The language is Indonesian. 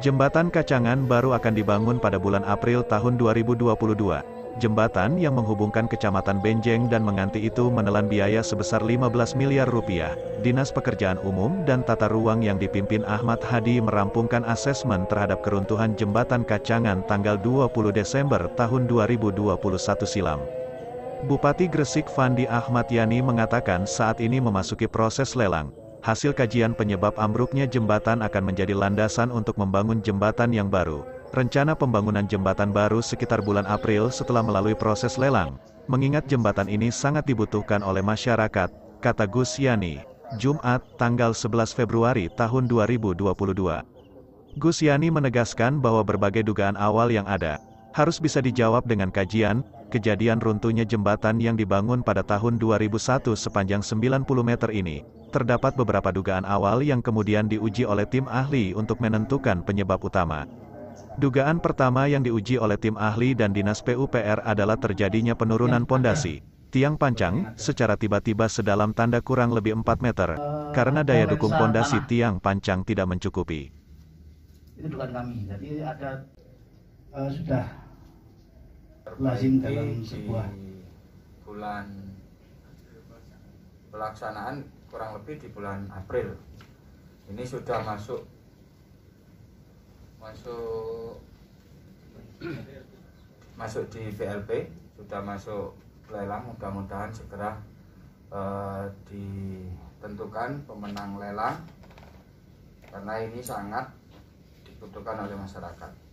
Jembatan Kacangan baru akan dibangun pada bulan April tahun 2022. Jembatan yang menghubungkan Kecamatan Benjeng dan Menganti itu menelan biaya sebesar 15 miliar rupiah. Dinas Pekerjaan Umum dan Tata Ruang yang dipimpin Ahmad Hadi merampungkan asesmen terhadap keruntuhan Jembatan Kacangan tanggal 20 Desember tahun 2021 silam. Bupati Gresik Fandi Ahmad Yani mengatakan saat ini memasuki proses lelang hasil kajian penyebab ambruknya jembatan akan menjadi landasan untuk membangun jembatan yang baru. Rencana pembangunan jembatan baru sekitar bulan April setelah melalui proses lelang, mengingat jembatan ini sangat dibutuhkan oleh masyarakat, kata Gus Yani, Jumat, tanggal 11 Februari tahun 2022. Gus Yani menegaskan bahwa berbagai dugaan awal yang ada, harus bisa dijawab dengan kajian, kejadian runtuhnya jembatan yang dibangun pada tahun 2001 sepanjang 90 meter ini. Terdapat beberapa dugaan awal yang kemudian diuji oleh tim ahli untuk menentukan penyebab utama. Dugaan pertama yang diuji oleh tim ahli dan dinas PUPR adalah terjadinya penurunan pondasi tiang pancang secara tiba-tiba sedalam tanda kurang lebih 4 meter karena daya dukung pondasi tiang pancang tidak mencukupi. Itu dugaan kami. Jadi ada uh, sudah lazim dalam sebuah bulan pelaksanaan kurang lebih di bulan April ini sudah masuk masuk masuk di BLP sudah masuk lelang mudah-mudahan segera uh, ditentukan pemenang lelang karena ini sangat dibutuhkan oleh masyarakat.